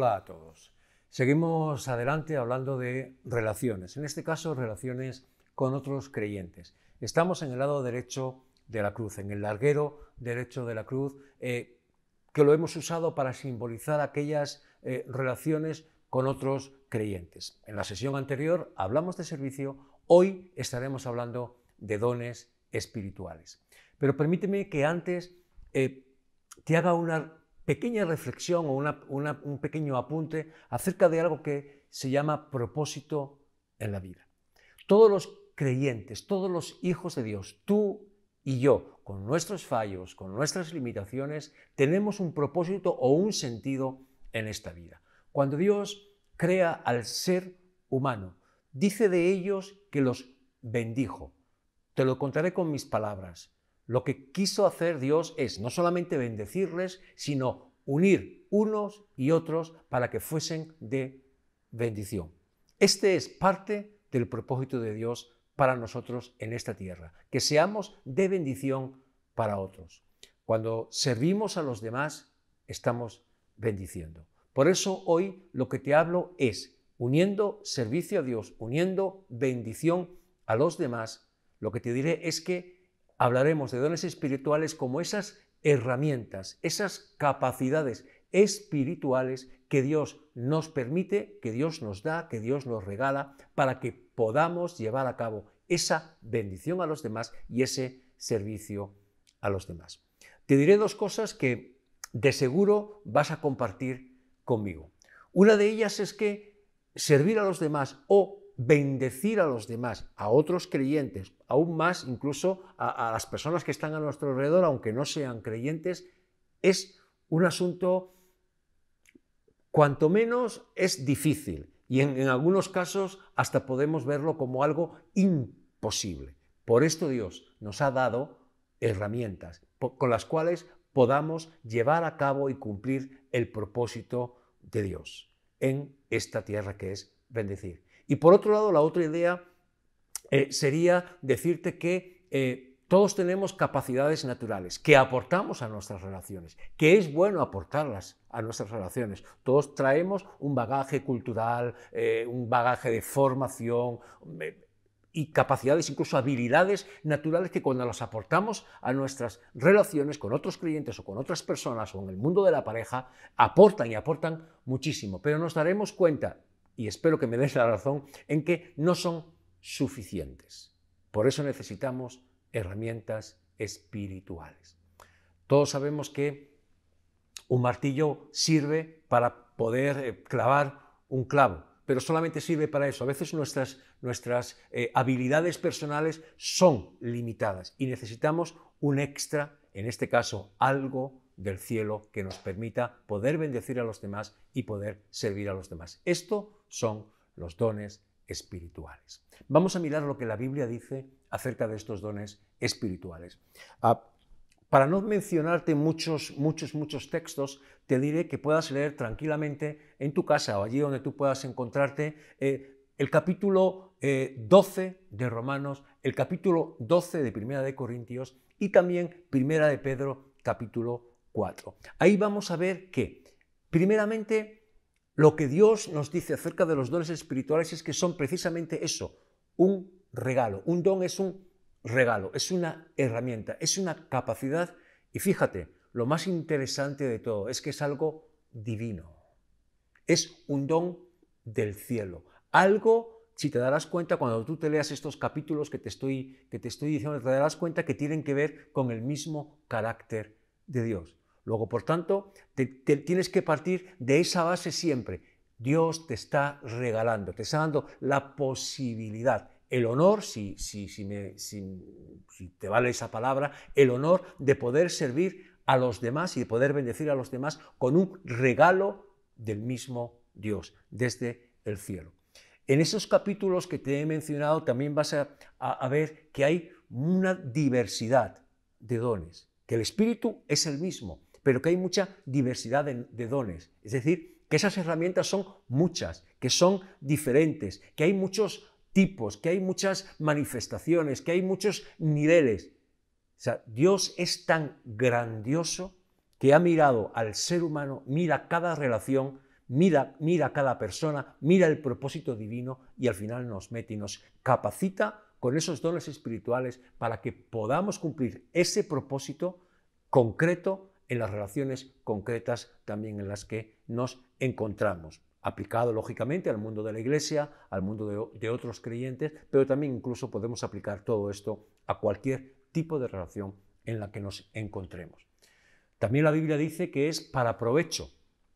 Hola a todos. Seguimos adelante hablando de relaciones, en este caso relaciones con otros creyentes. Estamos en el lado derecho de la cruz, en el larguero derecho de la cruz, eh, que lo hemos usado para simbolizar aquellas eh, relaciones con otros creyentes. En la sesión anterior hablamos de servicio, hoy estaremos hablando de dones espirituales. Pero permíteme que antes eh, te haga una pequeña reflexión o un pequeño apunte acerca de algo que se llama propósito en la vida. Todos los creyentes, todos los hijos de Dios, tú y yo, con nuestros fallos, con nuestras limitaciones, tenemos un propósito o un sentido en esta vida. Cuando Dios crea al ser humano, dice de ellos que los bendijo. Te lo contaré con mis palabras. Lo que quiso hacer Dios es no solamente bendecirles, sino unir unos y otros para que fuesen de bendición. Este es parte del propósito de Dios para nosotros en esta tierra, que seamos de bendición para otros. Cuando servimos a los demás, estamos bendiciendo. Por eso hoy lo que te hablo es, uniendo servicio a Dios, uniendo bendición a los demás, lo que te diré es que hablaremos de dones espirituales como esas herramientas, esas capacidades espirituales que Dios nos permite, que Dios nos da, que Dios nos regala, para que podamos llevar a cabo esa bendición a los demás y ese servicio a los demás. Te diré dos cosas que de seguro vas a compartir conmigo. Una de ellas es que servir a los demás o bendecir a los demás, a otros creyentes, aún más incluso a, las personas que están a nuestro alrededor, aunque no sean creyentes, es un asunto cuanto menos es difícil y en algunos casos hasta podemos verlo como algo imposible. Por esto Dios nos ha dado herramientas con las cuales podamos llevar a cabo y cumplir el propósito de Dios en esta tierra que es bendecir. Y por otro lado, la otra idea eh, sería decirte que eh, todos tenemos capacidades naturales que aportamos a nuestras relaciones, que es bueno aportarlas a nuestras relaciones. Todos traemos un bagaje cultural, eh, un bagaje de formación y capacidades, incluso habilidades naturales que cuando las aportamos a nuestras relaciones con otros clientes o con otras personas o en el mundo de la pareja, aportan y aportan muchísimo. Pero nos daremos cuenta y espero que me des la razón, en que no son suficientes. Por eso necesitamos herramientas espirituales. Todos sabemos que un martillo sirve para poder eh, clavar un clavo, pero solamente sirve para eso. A veces nuestras, eh, habilidades personales son limitadas y necesitamos un extra, en este caso algo del cielo que nos permita poder bendecir a los demás y poder servir a los demás. Esto son los dones espirituales. Vamos a mirar lo que la Biblia dice acerca de estos dones espirituales. Ah, para no mencionarte muchos, muchos, muchos textos, te diré que puedas leer tranquilamente en tu casa o allí donde tú puedas encontrarte eh, el capítulo 12 eh, de Romanos, el capítulo 12 de Primera de Corintios y también Primera de Pedro, capítulo 4. Ahí vamos a ver que, primeramente, lo que Dios nos dice acerca de los dones espirituales es que son precisamente eso, un regalo. Un don es un regalo, es una herramienta, es una capacidad. Y fíjate, lo más interesante de todo es que es algo divino. Es un don del cielo. Algo, si te darás cuenta, cuando tú te leas estos capítulos que te estoy, que te estoy diciendo, te darás cuenta que tienen que ver con el mismo carácter de Dios. Luego, por tanto, tienes que partir de esa base siempre. Dios te está regalando, te está dando la posibilidad, el honor, si, te vale esa palabra, el honor de poder servir a los demás y de poder bendecir a los demás con un regalo del mismo Dios, desde el cielo. En esos capítulos que te he mencionado también vas a ver que hay una diversidad de dones, que el Espíritu es el mismo, pero que hay mucha diversidad de, dones. Es decir, que esas herramientas son muchas, que son diferentes, que hay muchos tipos, que hay muchas manifestaciones, que hay muchos niveles. O sea, Dios es tan grandioso que ha mirado al ser humano, mira cada relación, mira, mira cada persona, mira el propósito divino y al final nos mete y nos capacita con esos dones espirituales para que podamos cumplir ese propósito concreto en las relaciones concretas también en las que nos encontramos, aplicado lógicamente al mundo de la Iglesia, al mundo de, otros creyentes, pero también incluso podemos aplicar todo esto a cualquier tipo de relación en la que nos encontremos. También la Biblia dice que es para provecho,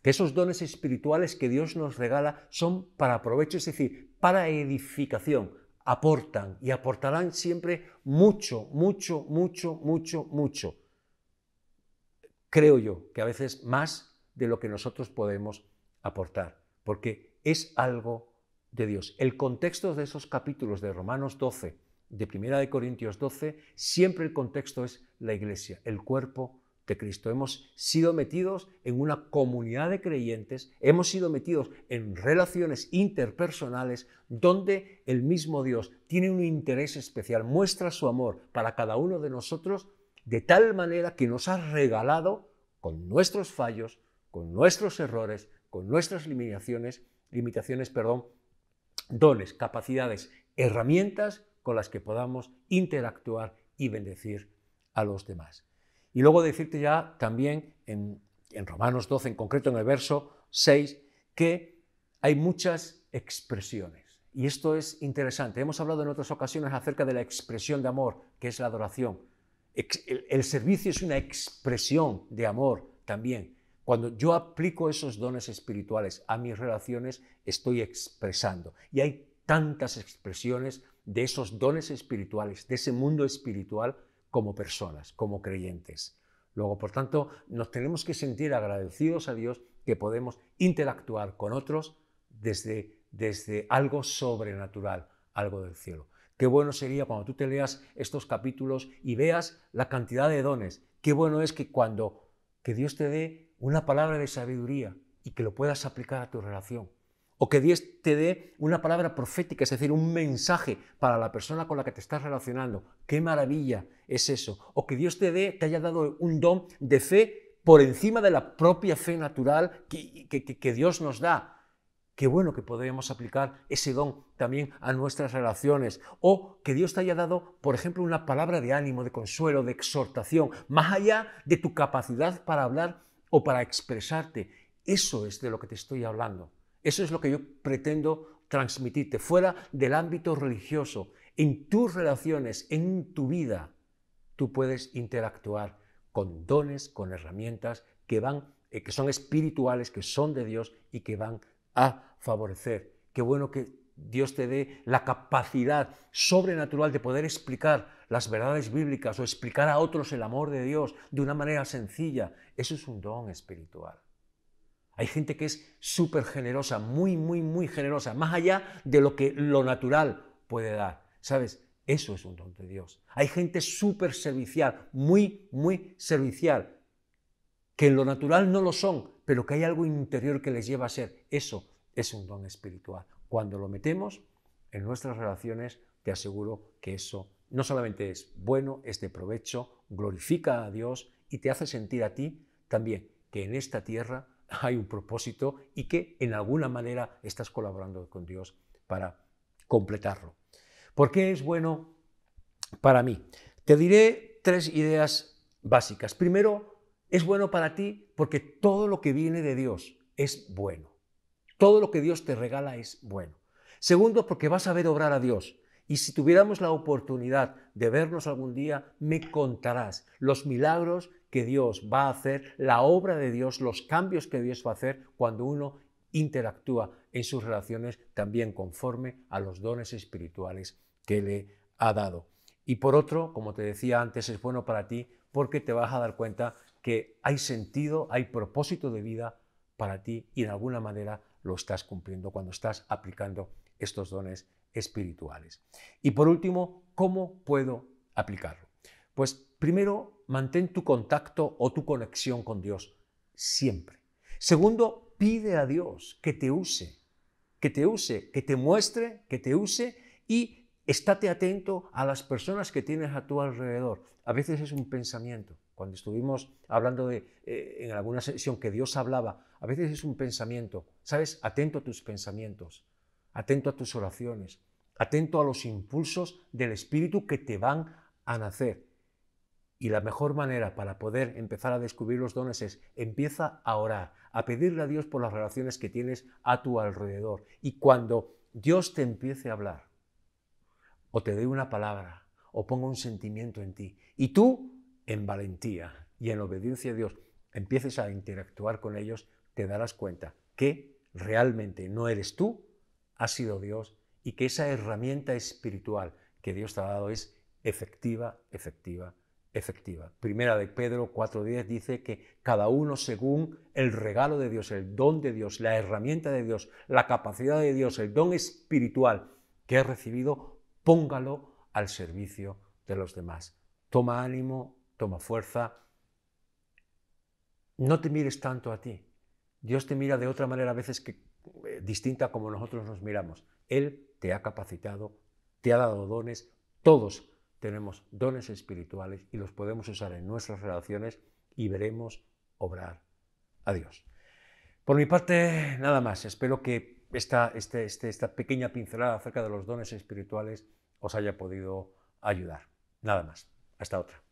que esos dones espirituales que Dios nos regala son para provecho, es decir, para edificación, aportan y aportarán siempre mucho, mucho, mucho, mucho, mucho creo yo, que a veces más de lo que nosotros podemos aportar, porque es algo de Dios. El contexto de esos capítulos de Romanos 12, de Primera de Corintios 12, siempre el contexto es la iglesia, el cuerpo de Cristo. Hemos sido metidos en una comunidad de creyentes, hemos sido metidos en relaciones interpersonales donde el mismo Dios tiene un interés especial, muestra su amor para cada uno de nosotros de tal manera que nos ha regalado con nuestros fallos, con nuestros errores, con nuestras limitaciones, limitaciones, perdón, dones, capacidades, herramientas con las que podamos interactuar y bendecir a los demás. Y luego decirte ya también en, en Romanos 12, en concreto en el verso 6, que hay muchas expresiones. Y esto es interesante. Hemos hablado en otras ocasiones acerca de la expresión de amor, que es la adoración. El, servicio es una expresión de amor también. Cuando yo aplico esos dones espirituales a mis relaciones, estoy expresando. Y hay tantas expresiones de esos dones espirituales, de ese mundo espiritual, como personas, como creyentes. Luego, por tanto, nos tenemos que sentir agradecidos a Dios que podemos interactuar con otros desde algo sobrenatural, algo del cielo. Qué bueno sería cuando tú te leas estos capítulos y veas la cantidad de dones. Qué bueno es que cuando que Dios te dé una palabra de sabiduría y que lo puedas aplicar a tu relación. O que Dios te dé una palabra profética, es decir, un mensaje para la persona con la que te estás relacionando. Qué maravilla es eso. O que Dios te dé, te haya dado un don de fe por encima de la propia fe natural que Dios nos da Qué bueno que podríamos aplicar ese don también a nuestras relaciones. O que Dios te haya dado, por ejemplo, una palabra de ánimo, de consuelo, de exhortación, más allá de tu capacidad para hablar o para expresarte. Eso es de lo que te estoy hablando. Eso es lo que yo pretendo transmitirte, fuera del ámbito religioso. En tus relaciones, en tu vida, tú puedes interactuar con dones, con herramientas que van eh, que son espirituales, que son de Dios y que van a favorecer. Qué bueno que Dios te dé la capacidad sobrenatural de poder explicar las verdades bíblicas o explicar a otros el amor de Dios de una manera sencilla. Eso es un don espiritual. Hay gente que es súper generosa, muy, muy, muy generosa, más allá de lo que lo natural puede dar. ¿Sabes? Eso es un don de Dios. Hay gente súper servicial, muy, muy servicial, que en lo natural no lo son, pero que hay algo interior que les lleva a ser. Eso es un don espiritual. Cuando lo metemos en nuestras relaciones, te aseguro que eso no solamente es bueno, es de provecho, glorifica a Dios y te hace sentir a ti también que en esta tierra hay un propósito y que en alguna manera estás colaborando con Dios para completarlo. ¿Por qué es bueno para mí? Te diré tres ideas básicas. Primero, es bueno para ti porque todo lo que viene de Dios es bueno. Todo lo que Dios te regala es bueno. Segundo, porque vas a ver obrar a Dios. Y si tuviéramos la oportunidad de vernos algún día, me contarás los milagros que Dios va a hacer, la obra de Dios, los cambios que Dios va a hacer cuando uno interactúa en sus relaciones también conforme a los dones espirituales que le ha dado. Y por otro, como te decía antes, es bueno para ti porque te vas a dar cuenta que hay sentido, hay propósito de vida para ti y de alguna manera lo estás cumpliendo cuando estás aplicando estos dones espirituales. Y por último, ¿cómo puedo aplicarlo? Pues primero, mantén tu contacto o tu conexión con Dios siempre. Segundo, pide a Dios que te use, que te use, que te muestre, que te use y estate atento a las personas que tienes a tu alrededor. A veces es un pensamiento, cuando estuvimos hablando de, eh, en alguna sesión que Dios hablaba, a veces es un pensamiento, ¿sabes? Atento a tus pensamientos, atento a tus oraciones, atento a los impulsos del Espíritu que te van a nacer. Y la mejor manera para poder empezar a descubrir los dones es empieza a orar, a pedirle a Dios por las relaciones que tienes a tu alrededor. Y cuando Dios te empiece a hablar, o te dé una palabra, o ponga un sentimiento en ti, y tú en valentía y en obediencia a Dios empieces a interactuar con ellos, te darás cuenta que realmente no eres tú, ha sido Dios y que esa herramienta espiritual que Dios te ha dado es efectiva, efectiva, efectiva. Primera de Pedro 4.10 dice que cada uno según el regalo de Dios, el don de Dios, la herramienta de Dios, la capacidad de Dios, el don espiritual que ha recibido, póngalo al servicio de los demás. Toma ánimo, toma fuerza. No te mires tanto a ti. Dios te mira de otra manera a veces que, eh, distinta como nosotros nos miramos. Él te ha capacitado, te ha dado dones. Todos tenemos dones espirituales y los podemos usar en nuestras relaciones y veremos obrar a Dios. Por mi parte, nada más. Espero que esta este, este, pequeña pincelada acerca de los dones espirituales os haya podido ayudar. Nada más. Hasta otra.